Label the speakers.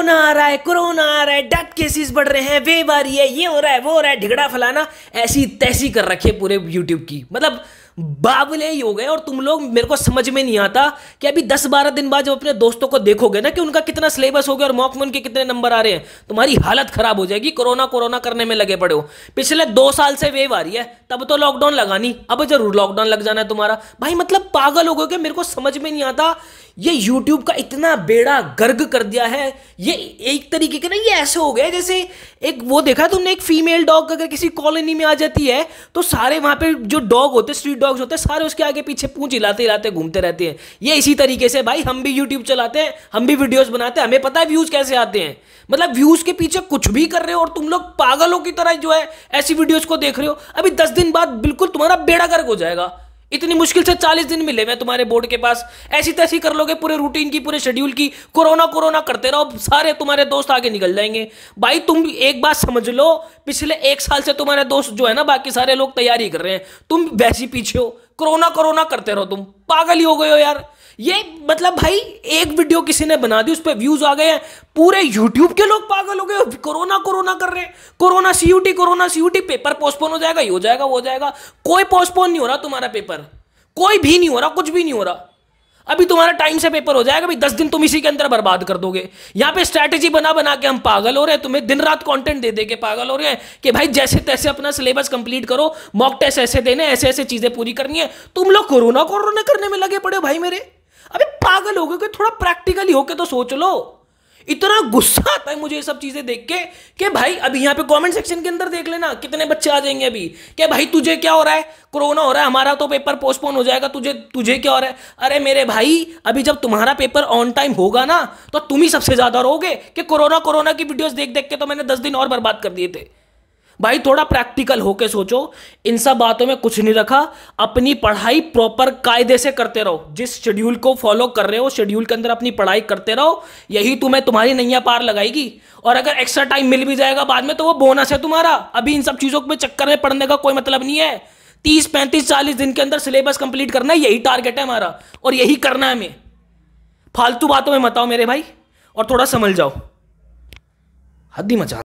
Speaker 1: corona आ रहा है corona आ रहा है डेथ केसेस बढ़ रहे हैं वे बारी है ये हो रहा है वो हो रहा है ढिगड़ा फलाना ऐसी तैसी कर रखे पूरे यूट्यूब की मतलब बावले ही हो गए और तुम लोग मेरे को समझ में नहीं आता कि अभी दस बारह दिन बाद जब अपने दोस्तों को देखोगे ना कि उनका कितना सिलेबस हो गया और मॉक में उनके कितने नंबर आ रहे हैं तुम्हारी हालत खराब हो जाएगी कोरोना कोरोना करने में लगे पड़े हो पिछले दो साल से वेव आ रही है तब तो लॉकडाउन लगानी अब जरूर लॉकडाउन लग जाना है तुम्हारा भाई मतलब पागल हो गए मेरे को समझ में नहीं आता ये यूट्यूब का इतना बेड़ा गर्ग कर दिया है ये एक तरीके के ना ये ऐसे हो गए जैसे एक वो देखा तुमने एक फीमेल डॉग अगर किसी कॉलोनी में आ जाती है तो सारे वहां पे जो डॉग होते स्ट्रीट डॉग डॉग्स होते हैं सारे उसके आगे पीछे पूछ हिलाते हिलाते घूमते रहते हैं ये इसी तरीके से भाई हम भी यूट्यूब चलाते हैं हम भी वीडियोस बनाते हैं हमें पता है व्यूज कैसे आते हैं मतलब व्यूज के पीछे कुछ भी कर रहे हो और तुम लोग पागलों की तरह जो है ऐसी वीडियोज को देख रहे हो अभी दस दिन बाद बिल्कुल तुम्हारा बेड़ा गर्क हो जाएगा इतनी मुश्किल से चालीस दिन मिले मैं तुम्हारे बोर्ड के पास ऐसी तैसी कर लोगे पूरे रूटीन की पूरे शेड्यूल की कोरोना कोरोना करते रहो सारे तुम्हारे दोस्त आगे निकल जाएंगे भाई तुम एक बात समझ लो पिछले एक साल से तुम्हारे दोस्त जो है ना बाकी सारे लोग तैयारी कर रहे हैं तुम वैसी पीछे हो कोरोना कोरोना करते रहो तुम पागल ही हो गए हो यार ये मतलब भाई एक वीडियो किसी ने बना दी उस पर व्यूज आ गए हैं पूरे यूट्यूब के लोग पागल हो गए कोरोना कोरोना कर रहे हैं corona CUT corona CUT paper postpone हो जाएगा ये हो जाएगा वो हो जाएगा कोई पोस्टपोन नहीं हो रहा तुम्हारा पेपर कोई भी नहीं हो रहा कुछ भी नहीं हो रहा अभी तुम्हारा टाइम से पेपर हो जाएगा भाई दस दिन तुम इसी के अंदर बर्बाद कर दोगे यहां पे स्ट्रैटेजी बना बना के हम पागल हो रहे हैं तुम्हें दिन रात कंटेंट दे दे के पागल हो रहे हैं कि भाई जैसे तैसे अपना सिलेबस कंप्लीट करो मॉक टेस्ट ऐसे देने ऐसे ऐसे चीजें पूरी करनी है तुम लोग कोरोना कोरोना करने में लगे पड़े भाई मेरे अबे पागल हो गए थोड़ा प्रैक्टिकली होके तो सोच लो इतना गुस्सा आता है मुझे ये सब चीजें देख के कि भाई अभी यहाँ पे कमेंट सेक्शन के अंदर देख लेना कितने बच्चे आ जाएंगे अभी क्या भाई तुझे क्या हो रहा है कोरोना हो रहा है हमारा तो पेपर पोस्टपोन हो जाएगा तुझे तुझे क्या हो रहा है अरे मेरे भाई अभी जब तुम्हारा पेपर ऑन टाइम होगा ना तो तुम ही सबसे ज्यादा रहोगे कि कोरोना कोरोना की वीडियोस देख देख के तो मैंने दस दिन और बर्बाद कर दिए थे भाई थोड़ा प्रैक्टिकल होके सोचो इन सब बातों में कुछ नहीं रखा अपनी पढ़ाई प्रॉपर कायदे से करते रहो जिस शेड्यूल को फॉलो कर रहे हो शेड्यूल के अंदर अपनी पढ़ाई करते रहो यही तुम्हें तुम्हारी नैया पार लगाएगी और अगर एक्स्ट्रा टाइम मिल भी जाएगा बाद में तो वो बोनस है तुम्हारा अभी इन सब चीज़ों के चक्कर में पढ़ने का कोई मतलब नहीं है तीस पैंतीस चालीस दिन के अंदर सिलेबस कंप्लीट करना है यही टारगेट है हमारा और यही करना है हमें फालतू बातों में मताओ मेरे भाई और थोड़ा समझ जाओ हद्दी मचा